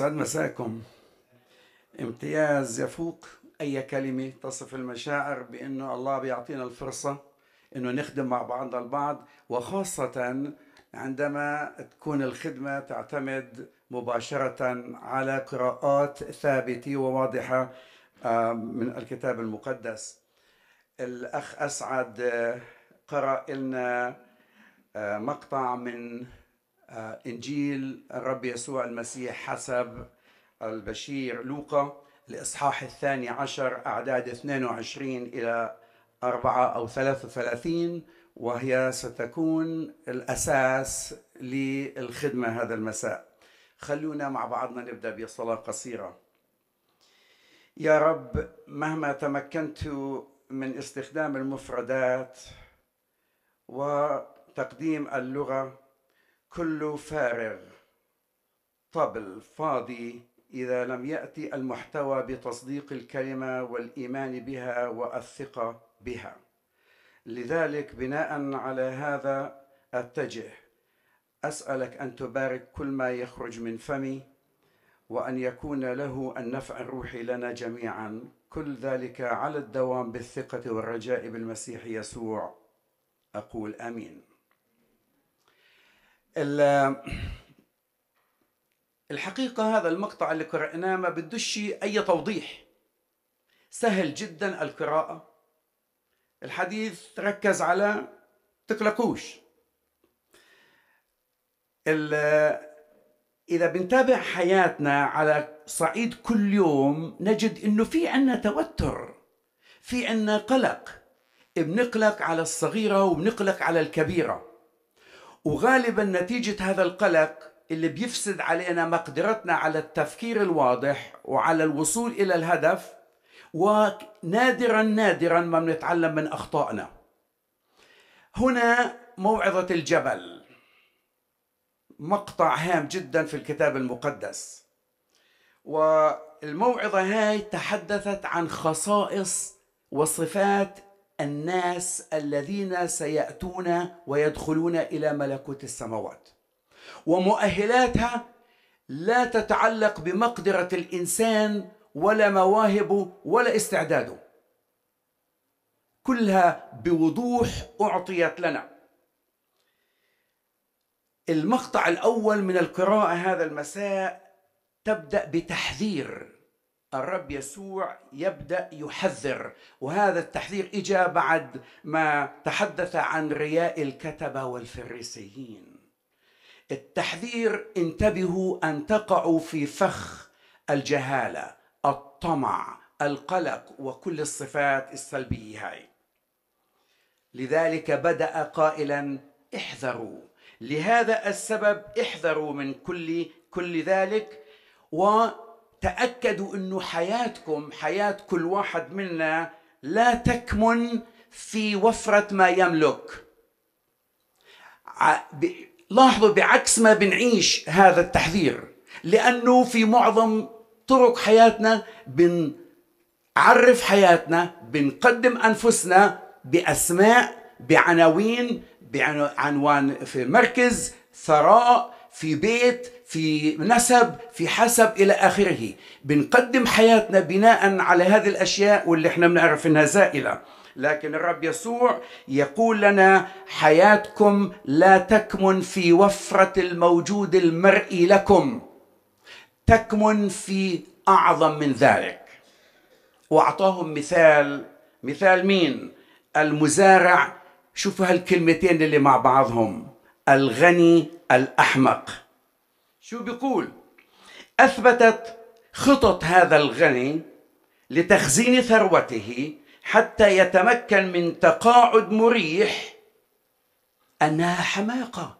يسعد مساكم امتياز يفوق أي كلمة تصف المشاعر بأنه الله بيعطينا الفرصة أنه نخدم مع بعضنا البعض وخاصة عندما تكون الخدمة تعتمد مباشرة على قراءات ثابتة وواضحة آه، من الكتاب المقدس الأخ أسعد قرأ لنا آه، مقطع من آه، إنجيل الرب يسوع المسيح حسب البشير لوقا الإصحاح الثاني عشر أعداد 22 إلى 4 أو 33 وهي ستكون الأساس للخدمة هذا المساء خلونا مع بعضنا نبدأ بصلاة قصيرة يا رب مهما تمكنت من استخدام المفردات وتقديم اللغة كل فارغ طبل فاضي إذا لم يأتي المحتوى بتصديق الكلمة والإيمان بها والثقة بها لذلك بناء على هذا أتجه أسألك أن تبارك كل ما يخرج من فمي وأن يكون له النفع الروحي لنا جميعا كل ذلك على الدوام بالثقة والرجاء بالمسيح يسوع أقول آمين الحقيقة هذا المقطع اللي قرأناه ما بدوش أي توضيح سهل جدا القراءة الحديث ركز على تقلقوش إذا بنتابع حياتنا على صعيد كل يوم نجد إنه في عنا توتر في عنا قلق بنقلق على الصغيرة وبنقلق على الكبيرة وغالبا نتيجة هذا القلق اللي بيفسد علينا مقدرتنا على التفكير الواضح وعلى الوصول إلى الهدف ونادرا نادرا ما بنتعلم من أخطائنا هنا موعظة الجبل مقطع هام جدا في الكتاب المقدس والموعظة هاي تحدثت عن خصائص وصفات الناس الذين سياتون ويدخلون الى ملكوت السماوات ومؤهلاتها لا تتعلق بمقدره الانسان ولا مواهبه ولا استعداده كلها بوضوح اعطيت لنا المقطع الاول من القراءه هذا المساء تبدا بتحذير الرب يسوع يبدا يحذر وهذا التحذير اجى بعد ما تحدث عن رياء الكتبه والفريسيين التحذير انتبهوا ان تقعوا في فخ الجهاله الطمع القلق وكل الصفات السلبيه هاي لذلك بدا قائلا احذروا لهذا السبب احذروا من كل كل ذلك و تأكدوا أنه حياتكم حياة كل واحد منا لا تكمن في وفرة ما يملك لاحظوا بعكس ما بنعيش هذا التحذير لأنه في معظم طرق حياتنا بنعرف حياتنا بنقدم أنفسنا بأسماء بعناوين بعنوان في مركز ثراء في بيت في نسب في حسب إلى آخره بنقدم حياتنا بناء على هذه الأشياء واللي احنا بنعرف إنها زائلة لكن الرب يسوع يقول لنا حياتكم لا تكمن في وفرة الموجود المرئي لكم تكمن في أعظم من ذلك وأعطاهم مثال مثال مين المزارع شوفوا هالكلمتين اللي مع بعضهم الغني الأحمق شو بيقول أثبتت خطط هذا الغني لتخزين ثروته حتى يتمكن من تقاعد مريح أنها حماقة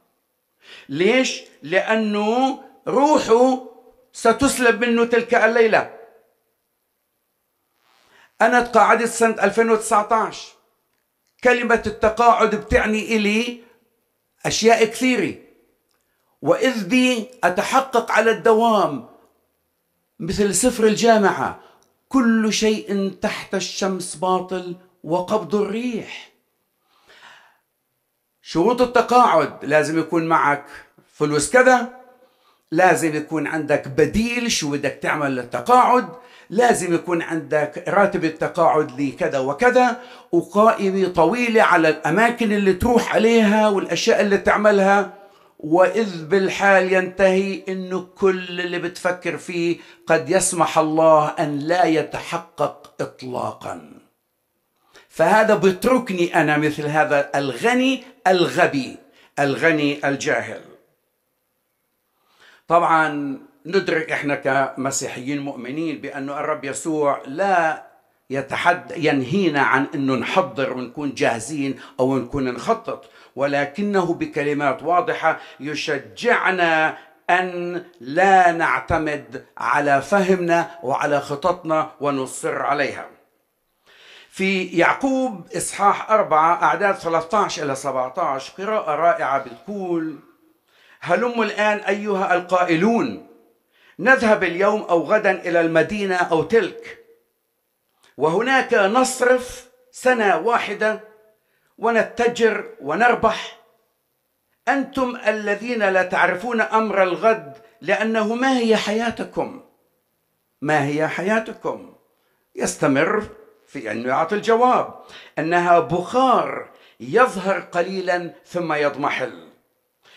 ليش؟ لأنه روحه ستسلب منه تلك الليلة أنا تقاعدت سنة 2019 كلمة التقاعد بتعني إلي أشياء كثيرة وإذ بي أتحقق على الدوام مثل سفر الجامعة كل شيء تحت الشمس باطل وقبض الريح شروط التقاعد لازم يكون معك فلوس كذا لازم يكون عندك بديل شو بدك تعمل للتقاعد لازم يكون عندك راتب التقاعد لكذا وكذا وقائمة طويلة على الأماكن اللي تروح عليها والأشياء اللي تعملها وإذ بالحال ينتهي أنه كل اللي بتفكر فيه قد يسمح الله أن لا يتحقق إطلاقا فهذا بتركني أنا مثل هذا الغني الغبي الغني الجاهل طبعا ندرك احنا كمسيحيين مؤمنين بانه الرب يسوع لا يتحد ينهينا عن انه نحضر ونكون جاهزين او نكون نخطط ولكنه بكلمات واضحه يشجعنا ان لا نعتمد على فهمنا وعلى خططنا ونصر عليها. في يعقوب اصحاح أربعة اعداد 13 الى 17 قراءه رائعه بتقول هلم الان ايها القائلون نذهب اليوم او غدا الى المدينه او تلك وهناك نصرف سنه واحده ونتجر ونربح انتم الذين لا تعرفون امر الغد لانه ما هي حياتكم ما هي حياتكم يستمر في انه يعطي الجواب انها بخار يظهر قليلا ثم يضمحل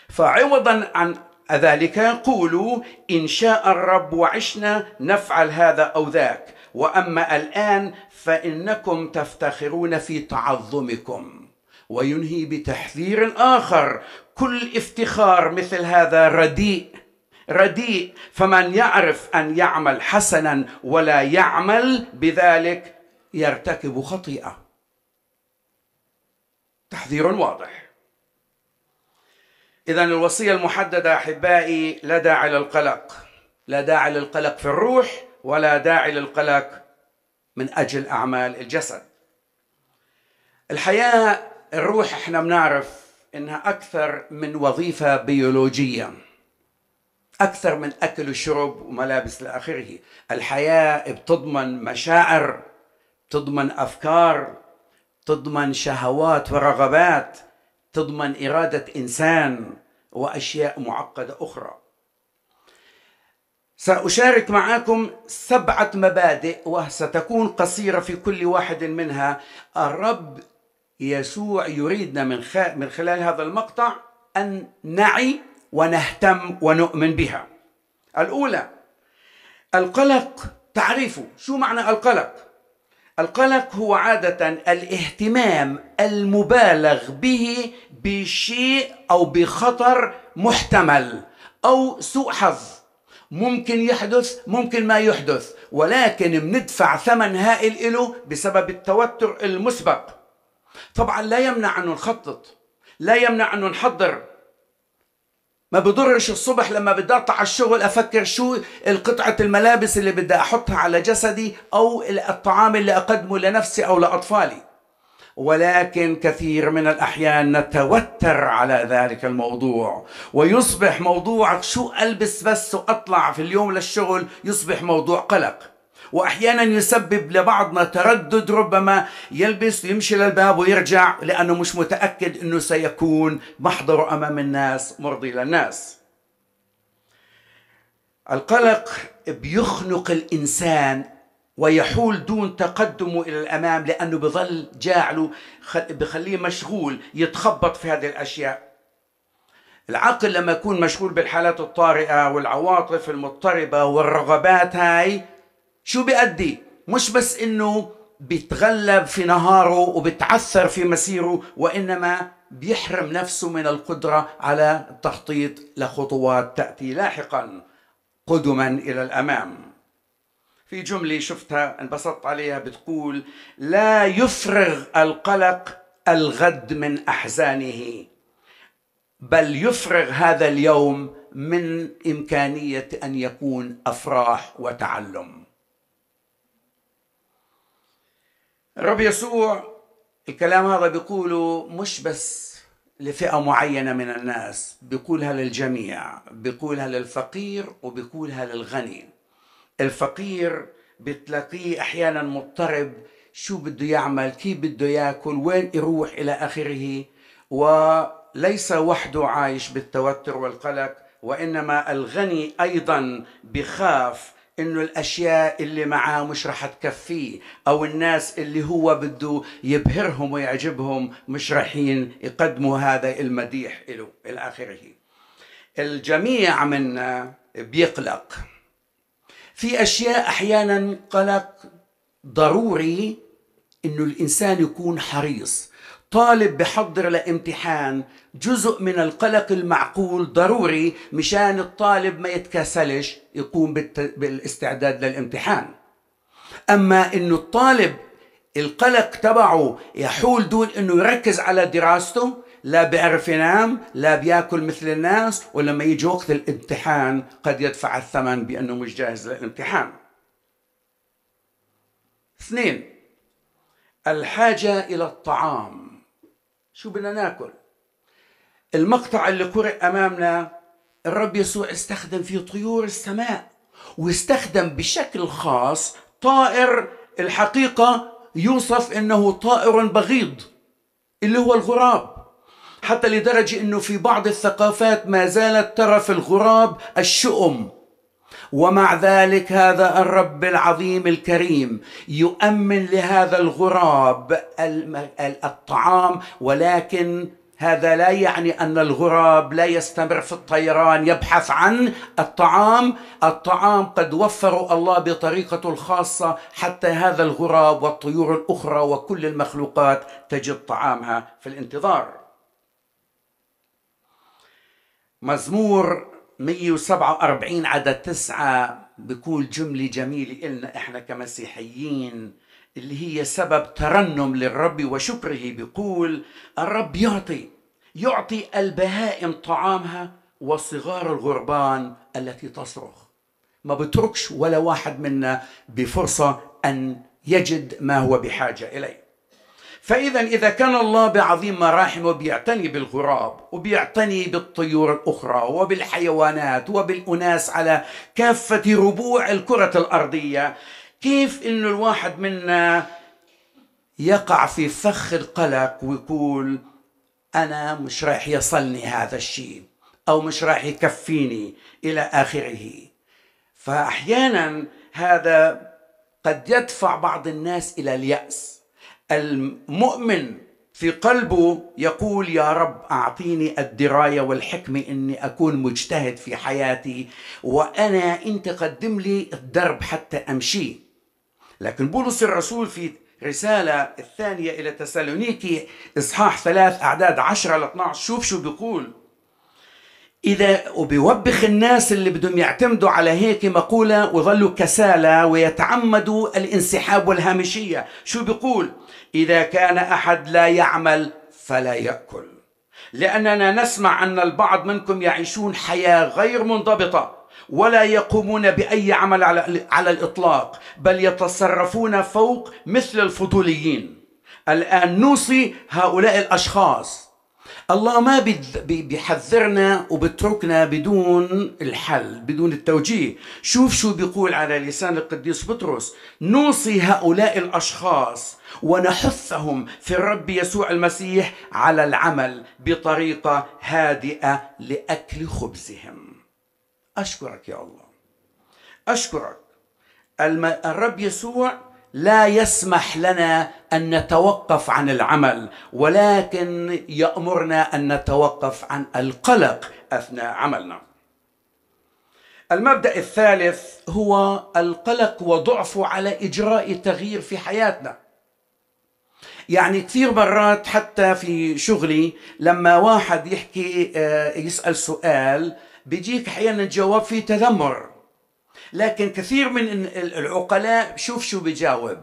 فعوضا عن أذلك قولوا إن شاء الرب وعشنا نفعل هذا أو ذاك وأما الآن فإنكم تفتخرون في تعظمكم وينهي بتحذير آخر كل افتخار مثل هذا رديء رديء فمن يعرف أن يعمل حسنا ولا يعمل بذلك يرتكب خطيئة تحذير واضح إذا الوصية المحددة أحبائي لا داعي للقلق لا داعي للقلق في الروح ولا داعي للقلق من أجل أعمال الجسد الحياة الروح احنا بنعرف انها اكثر من وظيفه بيولوجيه اكثر من اكل وشرب وملابس لاخره الحياه بتضمن مشاعر تضمن افكار تضمن شهوات ورغبات تضمن اراده انسان واشياء معقده اخرى ساشارك معكم سبعه مبادئ وستكون قصيره في كل واحد منها الرب يسوع يريدنا من من خلال هذا المقطع ان نعي ونهتم ونؤمن بها الاولى القلق تعريفه شو معنى القلق القلق هو عادة الاهتمام المبالغ به بشيء أو بخطر محتمل أو سوء حظ ممكن يحدث ممكن ما يحدث ولكن مندفع ثمن هائل له بسبب التوتر المسبق طبعا لا يمنع أن نخطط لا يمنع أن نحضر ما بضرش الصبح لما بدي اطلع على الشغل افكر شو القطعة الملابس اللي بدي احطها على جسدي او الطعام اللي اقدمه لنفسي او لاطفالي ولكن كثير من الاحيان نتوتر على ذلك الموضوع ويصبح موضوع شو البس بس واطلع في اليوم للشغل يصبح موضوع قلق واحيانا يسبب لبعضنا تردد ربما يلبس يمشي للباب ويرجع لانه مش متاكد انه سيكون محضره امام الناس مرضي للناس. القلق بيخنق الانسان ويحول دون تقدمه الى الامام لانه بظل جاعله بخليه مشغول يتخبط في هذه الاشياء. العقل لما يكون مشغول بالحالات الطارئه والعواطف المضطربه والرغبات هاي شو بيأدي مش بس انه بيتغلب في نهاره وبتعثر في مسيره وانما بيحرم نفسه من القدره على التخطيط لخطوات تاتي لاحقا قدما الى الامام في جمله شفتها انبسطت عليها بتقول لا يفرغ القلق الغد من احزانه بل يفرغ هذا اليوم من امكانيه ان يكون افراح وتعلم الرب يسوع الكلام هذا بيقوله مش بس لفئة معينة من الناس بيقولها للجميع بيقولها للفقير وبيقولها للغني الفقير بتلاقيه أحيانا مضطرب شو بده يعمل كيف بده ياكل وين يروح إلى آخره وليس وحده عايش بالتوتر والقلق وإنما الغني أيضا بخاف انه الاشياء اللي معاه مش رح تكفيه او الناس اللي هو بده يبهرهم ويعجبهم مش رايحين يقدموا هذا المديح له الى اخره الجميع منا بيقلق في اشياء احيانا قلق ضروري انه الانسان يكون حريص طالب بحضر لامتحان جزء من القلق المعقول ضروري مشان الطالب ما يتكاسلش يقوم بالاستعداد للامتحان اما انه الطالب القلق تبعه يحول دون انه يركز على دراسته لا بيعرف ينام لا بياكل مثل الناس ولما يجي وقت الامتحان قد يدفع الثمن بانه مش جاهز للامتحان اثنين الحاجه الى الطعام شو بدنا ناكل المقطع اللي قرئ امامنا الرب يسوع استخدم فيه طيور السماء واستخدم بشكل خاص طائر الحقيقه يوصف انه طائر بغيض اللي هو الغراب حتى لدرجه انه في بعض الثقافات ما زالت ترى في الغراب الشؤم ومع ذلك هذا الرب العظيم الكريم يؤمن لهذا الغراب الطعام ولكن هذا لا يعني ان الغراب لا يستمر في الطيران يبحث عن الطعام، الطعام قد وفره الله بطريقته الخاصه حتى هذا الغراب والطيور الاخرى وكل المخلوقات تجد طعامها في الانتظار. مزمور 147 عدد تسعة بقول جملة جميلة إلنا إحنا كمسيحيين اللي هي سبب ترنم للرب وشكره بقول الرب يعطي يعطي البهائم طعامها وصغار الغربان التي تصرخ ما بتركش ولا واحد منا بفرصة أن يجد ما هو بحاجة إليه فإذا إذا كان الله بعظيم مراحمه بيعتني بالغراب وبيعتني بالطيور الأخرى وبالحيوانات وبالأناس على كافة ربوع الكرة الأرضية كيف إنه الواحد منا يقع في فخ القلق ويقول أنا مش رايح يصلني هذا الشيء أو مش رايح يكفيني إلى آخره فأحيانا هذا قد يدفع بعض الناس إلى اليأس المؤمن في قلبه يقول يا رب اعطيني الدرايه والحكمه اني اكون مجتهد في حياتي وانا انت قدم لي الدرب حتى امشي لكن بولس الرسول في رسالة الثانية إلى تسالونيكي إصحاح ثلاث أعداد عشرة ل 12 شوف شو بيقول إذا وبيوبخ الناس اللي بدهم يعتمدوا على هيك مقولة ويظلوا كسالى ويتعمدوا الانسحاب والهامشية شو بيقول إذا كان أحد لا يعمل فلا يأكل لأننا نسمع أن البعض منكم يعيشون حياة غير منضبطة ولا يقومون بأي عمل على, الإطلاق بل يتصرفون فوق مثل الفضوليين الآن نوصي هؤلاء الأشخاص الله ما بيحذرنا وبتركنا بدون الحل بدون التوجيه شوف شو بيقول على لسان القديس بطرس نوصي هؤلاء الأشخاص ونحثهم في الرب يسوع المسيح على العمل بطريقة هادئة لأكل خبزهم أشكرك يا الله أشكرك الرب يسوع لا يسمح لنا ان نتوقف عن العمل ولكن يامرنا ان نتوقف عن القلق اثناء عملنا المبدا الثالث هو القلق وضعفه على اجراء تغيير في حياتنا يعني كثير مرات حتى في شغلي لما واحد يحكي آه، يسال سؤال بيجيك احيانا الجواب فيه تذمر لكن كثير من العقلاء شوف شو بجاوب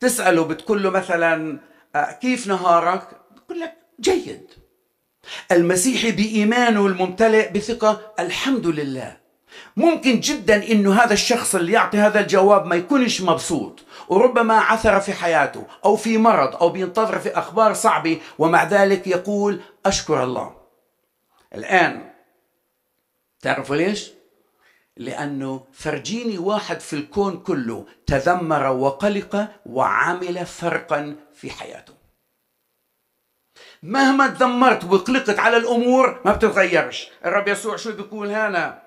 تسأله بتقول له مثلا أه، كيف نهارك بقول لك جيد المسيحي بإيمانه الممتلئ بثقة الحمد لله ممكن جدا انه هذا الشخص اللي يعطي هذا الجواب ما يكونش مبسوط وربما عثر في حياته او في مرض او بينتظر في اخبار صعبه ومع ذلك يقول اشكر الله الان تعرفوا ليش لأنه فرجيني واحد في الكون كله تذمر وقلق وعمل فرقا في حياته مهما تذمرت وقلقت على الأمور ما بتتغيرش الرب يسوع شو بيقول هنا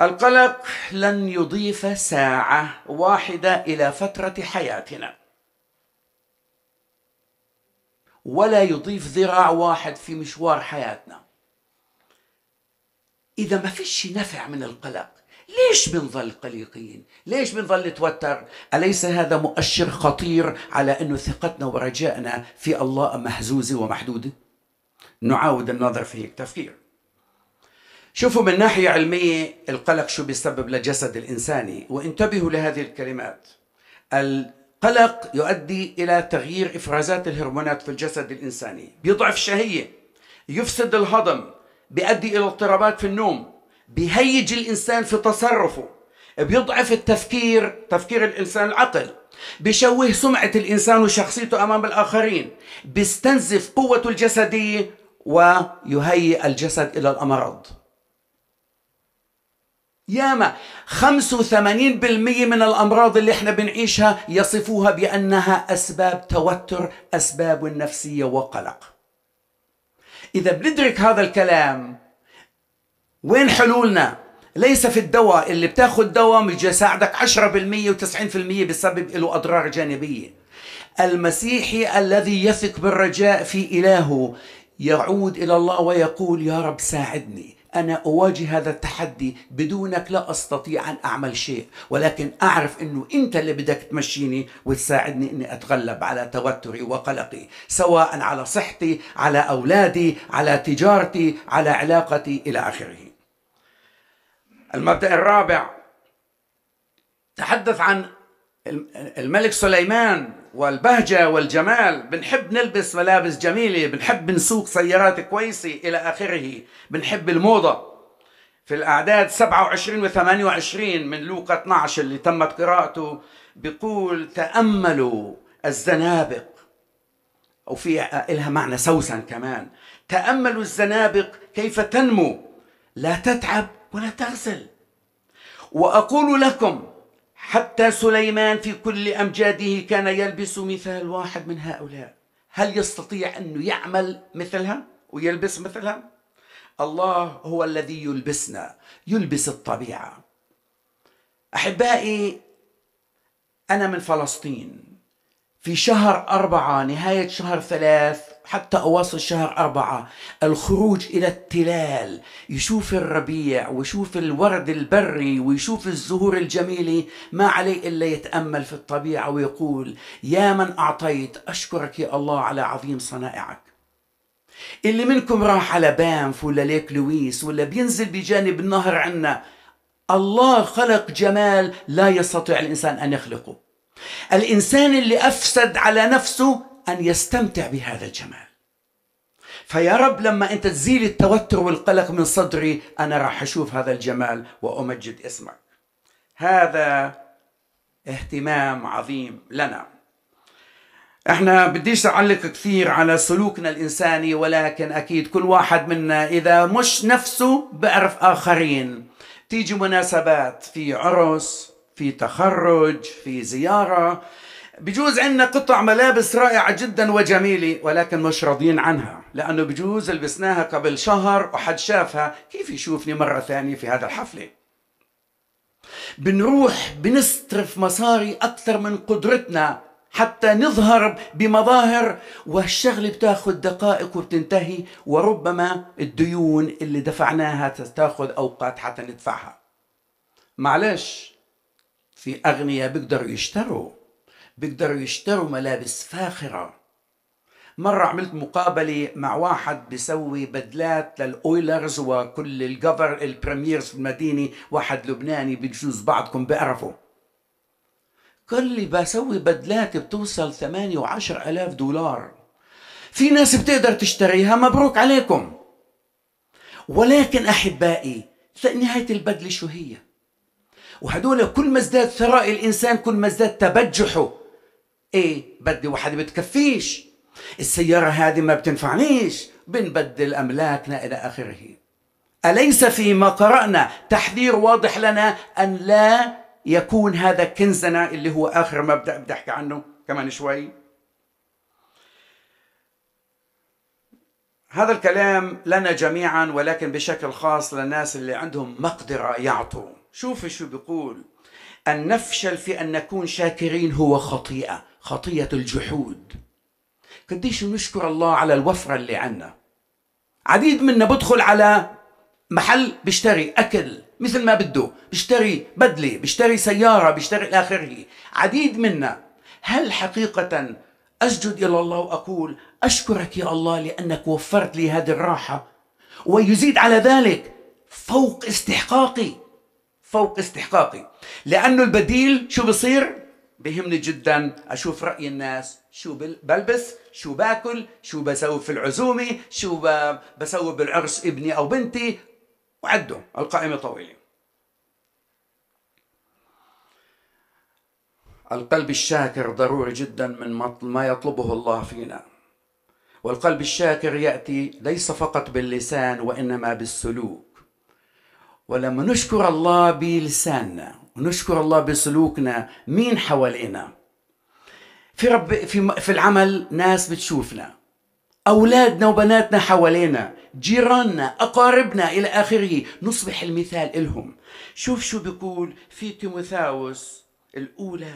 القلق لن يضيف ساعة واحدة إلى فترة حياتنا ولا يضيف ذراع واحد في مشوار حياتنا إذا ما فيش نفع من القلق ليش بنظل قلقين ليش بنظل نتوتر أليس هذا مؤشر خطير على أن ثقتنا ورجائنا في الله مهزوزة ومحدودة نعاود النظر في هيك تفكير شوفوا من ناحية علمية القلق شو بيسبب لجسد الإنساني وانتبهوا لهذه الكلمات القلق يؤدي إلى تغيير إفرازات الهرمونات في الجسد الإنساني بيضعف الشهية يفسد الهضم بيؤدي إلى اضطرابات في النوم بيهيج الإنسان في تصرفه بيضعف التفكير تفكير الإنسان العقل بيشوه سمعة الإنسان وشخصيته أمام الآخرين بيستنزف قوته الجسدية ويهيئ الجسد إلى الأمراض ياما 85% من الأمراض اللي احنا بنعيشها يصفوها بأنها أسباب توتر أسباب نفسية وقلق إذا بندرك هذا الكلام وين حلولنا؟ ليس في الدواء اللي بتاخذ دواء مش يساعدك 10% و90% بسبب له أضرار جانبية المسيحي الذي يثق بالرجاء في إلهه يعود إلى الله ويقول يا رب ساعدني أنا أواجه هذا التحدي بدونك لا أستطيع أن أعمل شيء ولكن أعرف أنه أنت اللي بدك تمشيني وتساعدني أني أتغلب على توتري وقلقي سواء على صحتي على أولادي على تجارتي على علاقتي إلى آخره المبدأ الرابع تحدث عن الملك سليمان والبهجة والجمال بنحب نلبس ملابس جميلة بنحب نسوق سيارات كويسة إلى آخره بنحب الموضة في الأعداد 27 و 28 من لوقا 12 اللي تمت قراءته بيقول تأملوا الزنابق أو في إلها معنى سوسن كمان تأملوا الزنابق كيف تنمو لا تتعب ولا تغسل وأقول لكم حتى سليمان في كل أمجاده كان يلبس مثال واحد من هؤلاء هل يستطيع أنه يعمل مثلها ويلبس مثلها الله هو الذي يلبسنا يلبس الطبيعة أحبائي أنا من فلسطين في شهر أربعة نهاية شهر ثلاث حتى أواصل شهر أربعة الخروج إلى التلال يشوف الربيع ويشوف الورد البري ويشوف الزهور الجميلة ما عليه إلا يتأمل في الطبيعة ويقول يا من أعطيت أشكرك يا الله على عظيم صنائعك اللي منكم راح على بانف ولا ليك لويس ولا بينزل بجانب النهر عنا الله خلق جمال لا يستطيع الإنسان أن يخلقه الإنسان اللي أفسد على نفسه أن يستمتع بهذا الجمال فيا رب لما أنت تزيل التوتر والقلق من صدري أنا راح أشوف هذا الجمال وأمجد اسمك هذا اهتمام عظيم لنا احنا بديش اعلق كثير على سلوكنا الانساني ولكن اكيد كل واحد منا اذا مش نفسه بعرف اخرين تيجي مناسبات في عرس في تخرج في زياره بجوز عندنا قطع ملابس رائعة جدا وجميلة ولكن مش راضيين عنها لأنه بجوز لبسناها قبل شهر وحد شافها كيف يشوفني مرة ثانية في هذا الحفلة بنروح بنصرف مصاري أكثر من قدرتنا حتى نظهر بمظاهر والشغلة بتاخد دقائق وبتنتهي وربما الديون اللي دفعناها تاخذ أوقات حتى ندفعها معلش في أغنياء بيقدروا يشتروا بيقدروا يشتروا ملابس فاخرة مرة عملت مقابلة مع واحد بيسوي بدلات للأويلرز وكل الجفر البريميرز في المدينة واحد لبناني بجوز بعضكم بيعرفوا قال لي بسوي بدلات بتوصل 8 و 10000 دولار في ناس بتقدر تشتريها مبروك عليكم ولكن أحبائي نهاية البدلة شو هي؟ وهدول كل ما ازداد ثراء الإنسان كل ما ازداد تبجحه ايه بدي واحدة بتكفيش السيارة هذه ما بتنفعنيش بنبدل أملاكنا إلى آخره أليس فيما قرأنا تحذير واضح لنا أن لا يكون هذا كنزنا اللي هو آخر مبدأ بدي أحكي عنه كمان شوي هذا الكلام لنا جميعا ولكن بشكل خاص للناس اللي عندهم مقدرة يعطوا شوف شو بيقول أن نفشل في أن نكون شاكرين هو خطيئة خطية الجحود قديش نشكر الله على الوفرة اللي عنا عديد منا بدخل على محل بيشتري أكل مثل ما بده بيشتري بدلة بيشتري سيارة بيشتري إلى آخره عديد منا هل حقيقة أسجد إلى الله وأقول أشكرك يا الله لأنك وفرت لي هذه الراحة ويزيد على ذلك فوق استحقاقي فوق استحقاقي لأنه البديل شو بصير بهمني جدا اشوف راي الناس شو بلبس شو باكل شو بسوي في العزومه شو بسوي بالعرس ابني او بنتي وعدوا القائمه طويله القلب الشاكر ضروري جدا من ما يطلبه الله فينا والقلب الشاكر ياتي ليس فقط باللسان وانما بالسلوك ولما نشكر الله بلساننا ونشكر الله بسلوكنا مين حوالينا في رب في في العمل ناس بتشوفنا اولادنا وبناتنا حوالينا جيراننا اقاربنا الى اخره نصبح المثال لهم شوف شو بيقول في تيموثاوس الاولى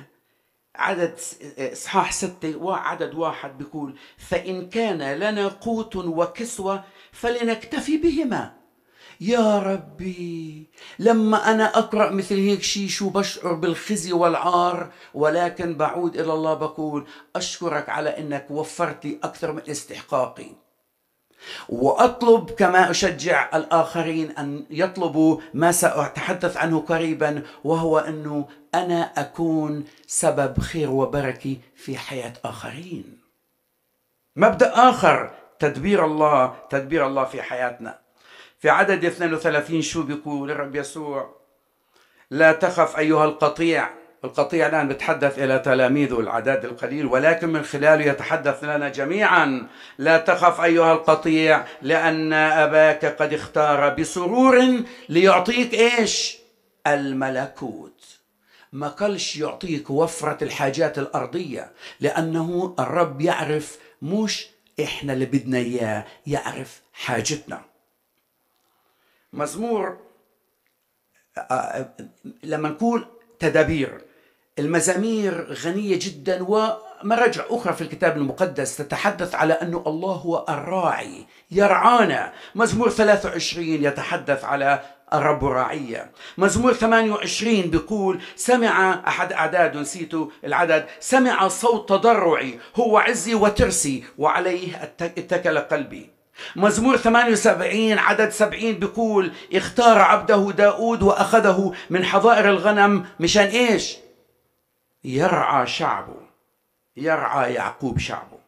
عدد اصحاح ستة وعدد واحد بيقول فان كان لنا قوت وكسوه فلنكتفي بهما يا ربي لما أنا أقرأ مثل هيك شيء شو بشعر بالخزي والعار ولكن بعود إلى الله بقول أشكرك على أنك وفرت لي أكثر من استحقاقي وأطلب كما أشجع الآخرين أن يطلبوا ما سأتحدث عنه قريبا وهو أنه أنا أكون سبب خير وبركة في حياة آخرين مبدأ آخر تدبير الله تدبير الله في حياتنا في عدد 32 شو بيقول الرب يسوع لا تخف أيها القطيع القطيع الآن بتحدث إلى تلاميذه العداد القليل ولكن من خلاله يتحدث لنا جميعا لا تخف أيها القطيع لأن أباك قد اختار بسرور ليعطيك إيش الملكوت ما قالش يعطيك وفرة الحاجات الأرضية لأنه الرب يعرف مش إحنا اللي بدنا إياه يعرف حاجتنا مزمور آه، آه، لما نقول تدابير المزامير غنية جدا ومراجع أخرى في الكتاب المقدس تتحدث على أن الله هو الراعي يرعانا مزمور 23 يتحدث على الرب راعية مزمور 28 بيقول سمع أحد أعداد نسيت العدد سمع صوت تضرعي هو عزي وترسي وعليه اتكل قلبي مزمور 78 عدد 70 بيقول اختار عبده داود وأخذه من حظائر الغنم مشان إيش يرعى شعبه يرعى يعقوب شعبه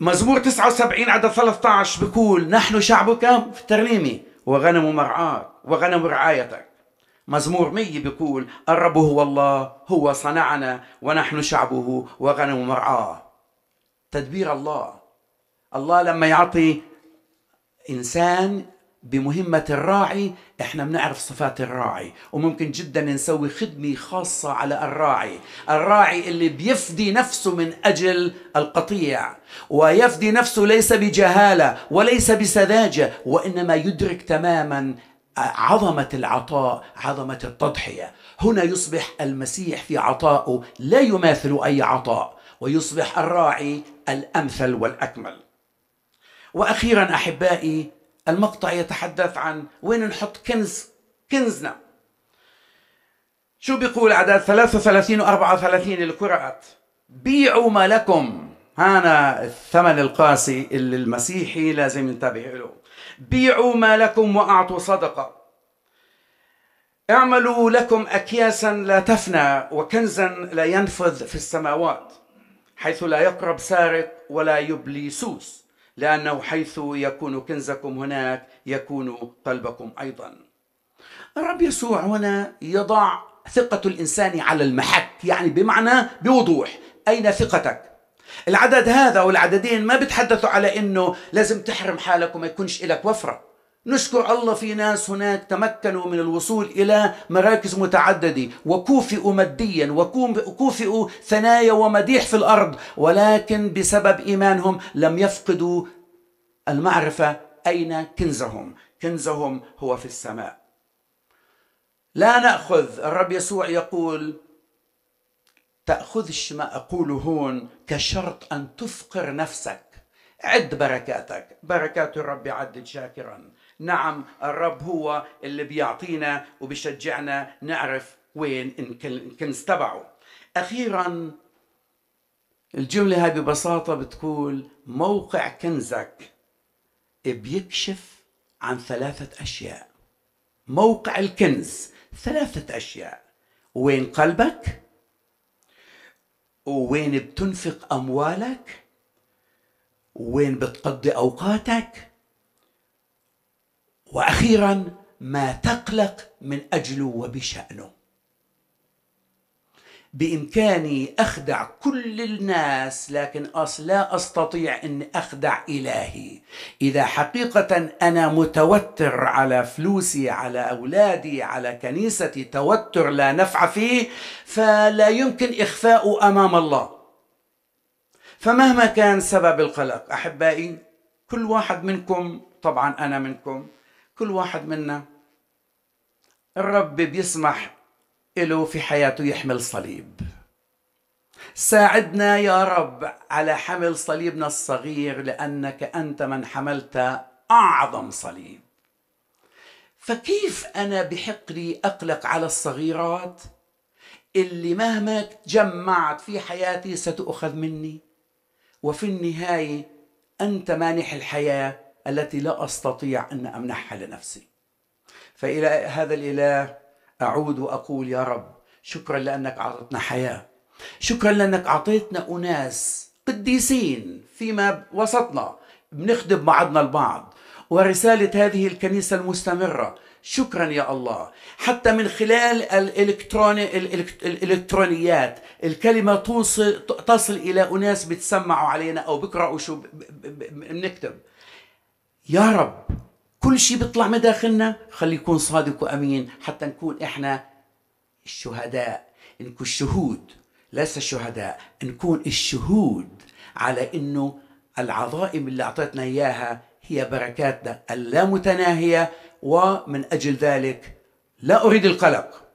مزمور 79 عدد 13 بيقول نحن شعبك في الترنيمي وغنم مرعاك وغنم رعايتك مزمور 100 بيقول الرب هو الله هو صنعنا ونحن شعبه وغنم مرعاه تدبير الله الله لما يعطي انسان بمهمة الراعي احنا بنعرف صفات الراعي وممكن جدا نسوي خدمة خاصة على الراعي الراعي اللي بيفدي نفسه من أجل القطيع ويفدي نفسه ليس بجهالة وليس بسذاجة وإنما يدرك تماما عظمة العطاء عظمة التضحية هنا يصبح المسيح في عطائه لا يماثل أي عطاء ويصبح الراعي الأمثل والأكمل واخيرا احبائي المقطع يتحدث عن وين نحط كنز كنزنا شو بيقول عدد 33 و 34 اللي قرأت بيعوا ما لكم هانا الثمن القاسي اللي المسيحي لازم ينتبه له بيعوا ما لكم وأعطوا صدقة اعملوا لكم أكياسا لا تفنى وكنزا لا ينفذ في السماوات حيث لا يقرب سارق ولا يبلي سوس لأنه حيث يكون كنزكم هناك يكون قلبكم أيضا الرب يسوع هنا يضع ثقة الإنسان على المحك يعني بمعنى بوضوح أين ثقتك العدد هذا والعددين ما بتحدثوا على انه لازم تحرم حالك وما يكونش لك وفره نشكر الله في ناس هناك تمكنوا من الوصول إلى مراكز متعددة وكوفئوا ماديا وكوفئوا ثنايا ومديح في الأرض ولكن بسبب إيمانهم لم يفقدوا المعرفة أين كنزهم كنزهم هو في السماء لا نأخذ الرب يسوع يقول تأخذش ما أقول هون كشرط أن تفقر نفسك عد بركاتك بركات الرب عدد شاكرا نعم الرب هو اللي بيعطينا وبيشجعنا نعرف وين تبعه أخيرا الجملة هاي ببساطة بتقول موقع كنزك بيكشف عن ثلاثة أشياء موقع الكنز ثلاثة أشياء وين قلبك وين بتنفق أموالك وين بتقضي أوقاتك واخيرا ما تقلق من اجله وبشانه بامكاني اخدع كل الناس لكن لا استطيع ان اخدع الهي اذا حقيقه انا متوتر على فلوسي على اولادي على كنيستي توتر لا نفع فيه فلا يمكن إخفاء امام الله فمهما كان سبب القلق احبائي كل واحد منكم طبعا انا منكم كل واحد منا الرب بيسمح له في حياته يحمل صليب ساعدنا يا رب على حمل صليبنا الصغير لانك انت من حملت اعظم صليب فكيف انا بحق لي اقلق على الصغيرات اللي مهما تجمعت في حياتي ستؤخذ مني وفي النهايه انت مانح الحياه التي لا استطيع ان امنحها لنفسي فالى هذا الاله اعود واقول يا رب شكرا لانك اعطتنا حياه شكرا لانك اعطيتنا اناس قديسين فيما وسطنا بنخدم بعضنا البعض ورساله هذه الكنيسه المستمره شكرا يا الله حتى من خلال الإلكتروني الإلكترونيات الكلمة توصل تصل إلى أناس بتسمعوا علينا أو بيقرأوا شو بنكتب يا رب كل شيء بيطلع من داخلنا خلي يكون صادق وامين حتى نكون احنا الشهداء نكون الشهود ليس الشهداء نكون الشهود على انه العظائم اللي اعطيتنا اياها هي بركاتنا اللامتناهيه ومن اجل ذلك لا اريد القلق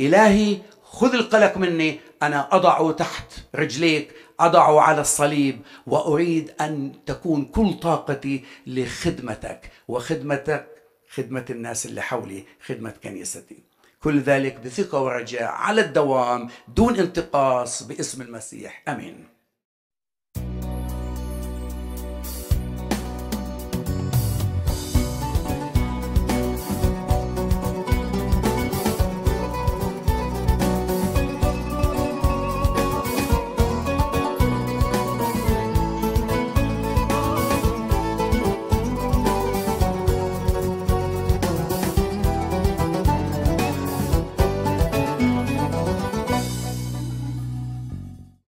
الهي خذ القلق مني انا اضعه تحت رجليك اضعه على الصليب واريد ان تكون كل طاقتي لخدمتك وخدمتك خدمه الناس اللي حولي خدمه كنيستي كل ذلك بثقه ورجاء على الدوام دون انتقاص باسم المسيح امين